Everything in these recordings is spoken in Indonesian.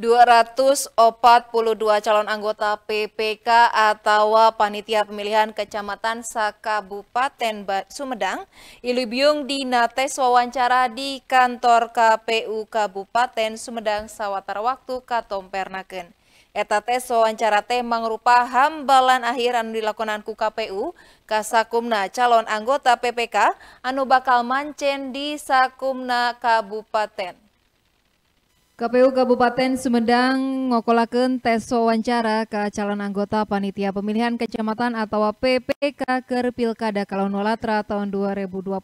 242 calon anggota PPK atau Panitia Pemilihan Kecamatan Sakabupaten Sumedang, Ilubiung Dinates wawancara di kantor KPU Kabupaten Sumedang Sawatar Waktu Katompernaken. Eta tes wawancara teh mangrupa hambalan akhir anu dilakonan ku KPU, kasakumna calon anggota PPK anu bakal mancen di sakumna kabupaten. KPU Kabupaten Sumedang ngokolaken tes wawancara ke calon anggota panitia pemilihan kecamatan atau PPK ke Pilkada Kalon Walatra tahun 2024.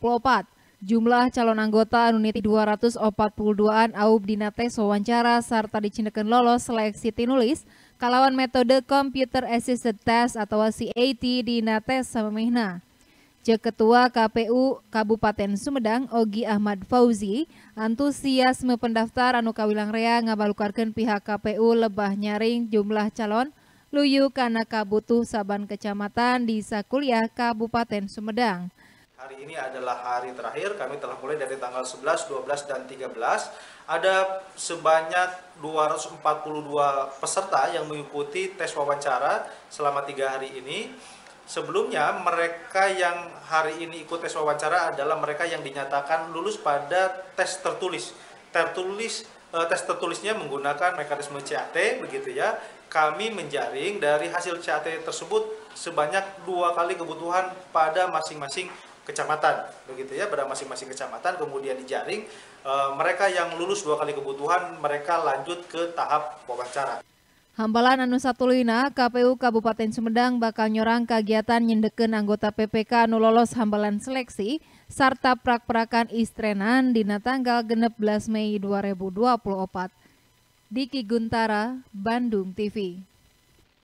Jumlah calon anggota anu 242-an aub dina tes wawancara serta dicindekeun lolos seleksi tinulis kalawan metode computer assisted test atau CAT dina tes samemehna. Cek Ketua KPU Kabupaten Sumedang Ogi Ahmad Fauzi antusiasme pendaftar anu rea ngabalukarkan pihak KPU lebah nyaring jumlah calon luyu karena kabutuh saban kecamatan di Sakulia Kabupaten Sumedang. Hari ini adalah hari terakhir kami telah mulai dari tanggal 11, 12 dan 13 ada sebanyak 242 peserta yang mengikuti tes wawancara selama tiga hari ini Sebelumnya mereka yang hari ini ikut tes wawancara adalah mereka yang dinyatakan lulus pada tes tertulis. Tertulis eh, tes tertulisnya menggunakan mekanisme CAT begitu ya. Kami menjaring dari hasil CAT tersebut sebanyak dua kali kebutuhan pada masing-masing kecamatan begitu ya pada masing-masing kecamatan kemudian dijaring eh, mereka yang lulus dua kali kebutuhan mereka lanjut ke tahap wawancara Hambalan anu satuluyna KPU Kabupaten Sumedang bakal nyorang kegiatan nyendeken anggota PPK anu lolos hambalan seleksi serta prak-prakan istrenan dina tanggal 16 Mei 2024. Diki Guntara, Bandung TV.